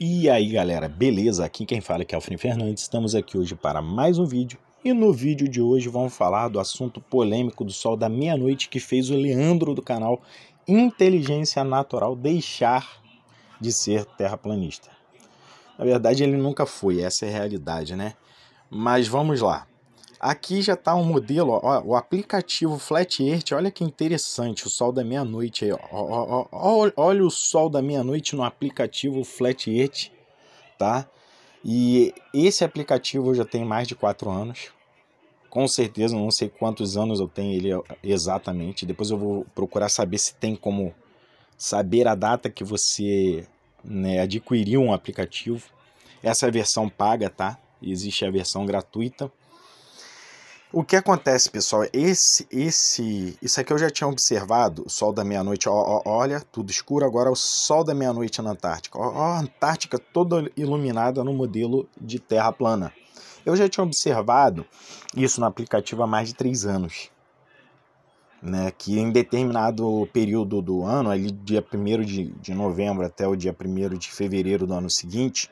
E aí galera, beleza? Aqui quem fala é Alfred Fernandes, estamos aqui hoje para mais um vídeo e no vídeo de hoje vamos falar do assunto polêmico do Sol da Meia-Noite que fez o Leandro do canal Inteligência Natural deixar de ser terraplanista. Na verdade ele nunca foi, essa é a realidade, né? Mas vamos lá. Aqui já está um modelo, ó, o aplicativo Flat Earth, olha que interessante, o sol da meia-noite aí, ó, ó, ó, olha o sol da meia-noite no aplicativo Flat Earth, tá? E esse aplicativo já tem mais de 4 anos, com certeza, não sei quantos anos eu tenho ele exatamente, depois eu vou procurar saber se tem como saber a data que você né, adquiriu um aplicativo, essa é a versão paga, tá? Existe a versão gratuita, o que acontece, pessoal, é esse, esse, isso aqui eu já tinha observado, o sol da meia-noite, olha, tudo escuro, agora é o sol da meia-noite na Antártica. ó, a Antártica toda iluminada no modelo de terra plana. Eu já tinha observado isso no aplicativo há mais de três anos. Né, que em determinado período do ano, ali dia 1 de, de novembro até o dia 1 de fevereiro do ano seguinte,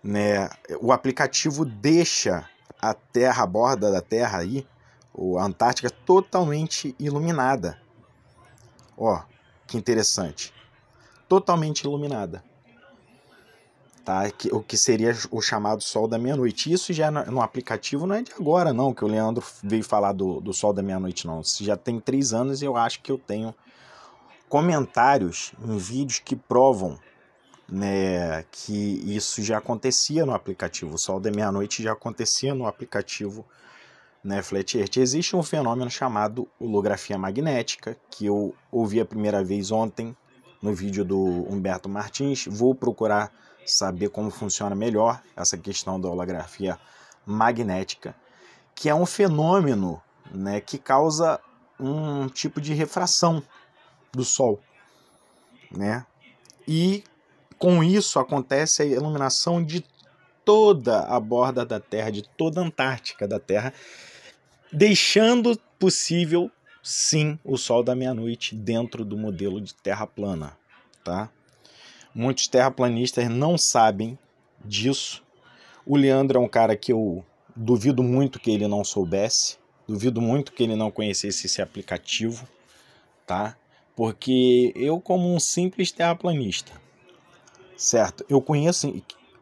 né, o aplicativo deixa a terra, a borda da terra aí, ou a Antártica, é totalmente iluminada. Ó, que interessante. Totalmente iluminada. Tá? O que seria o chamado Sol da Meia-Noite. Isso já é no aplicativo não é de agora, não, que o Leandro veio falar do, do Sol da Meia-Noite, não. Isso já tem três anos e eu acho que eu tenho comentários em vídeos que provam né, que isso já acontecia no aplicativo, o sol da meia-noite já acontecia no aplicativo né, Flat Earth. Existe um fenômeno chamado holografia magnética, que eu ouvi a primeira vez ontem no vídeo do Humberto Martins. Vou procurar saber como funciona melhor essa questão da holografia magnética, que é um fenômeno né, que causa um tipo de refração do Sol, né? E com isso acontece a iluminação de toda a borda da Terra, de toda a Antártica da Terra, deixando possível sim o sol da meia-noite dentro do modelo de terra plana, tá? Muitos terraplanistas não sabem disso. O Leandro é um cara que eu duvido muito que ele não soubesse, duvido muito que ele não conhecesse esse aplicativo, tá? Porque eu como um simples terraplanista, certo? Eu conheço,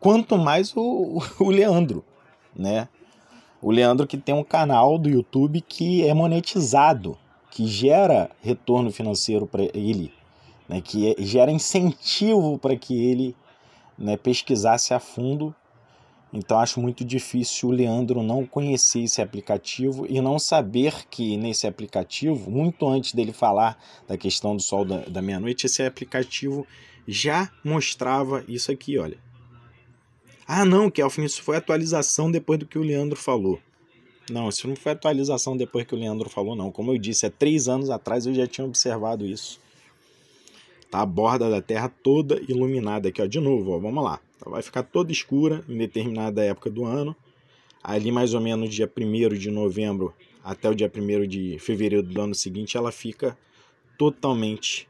quanto mais o, o Leandro, né? O Leandro que tem um canal do YouTube que é monetizado, que gera retorno financeiro para ele, né? que é, gera incentivo para que ele né, pesquisasse a fundo então acho muito difícil o Leandro não conhecer esse aplicativo e não saber que nesse aplicativo, muito antes dele falar da questão do sol da, da meia-noite, esse aplicativo já mostrava isso aqui, olha. Ah, não, Kelvin, isso foi atualização depois do que o Leandro falou. Não, isso não foi atualização depois que o Leandro falou, não. Como eu disse, há três anos atrás eu já tinha observado isso tá? A borda da Terra toda iluminada aqui, ó, de novo, ó, vamos lá. Então, vai ficar toda escura em determinada época do ano. Ali mais ou menos dia 1 de novembro até o dia 1 de fevereiro do ano seguinte, ela fica totalmente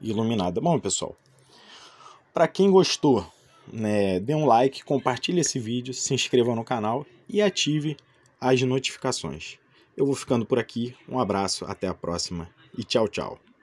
iluminada. Bom, pessoal, para quem gostou, né, dê um like, compartilhe esse vídeo, se inscreva no canal e ative as notificações. Eu vou ficando por aqui, um abraço, até a próxima e tchau, tchau.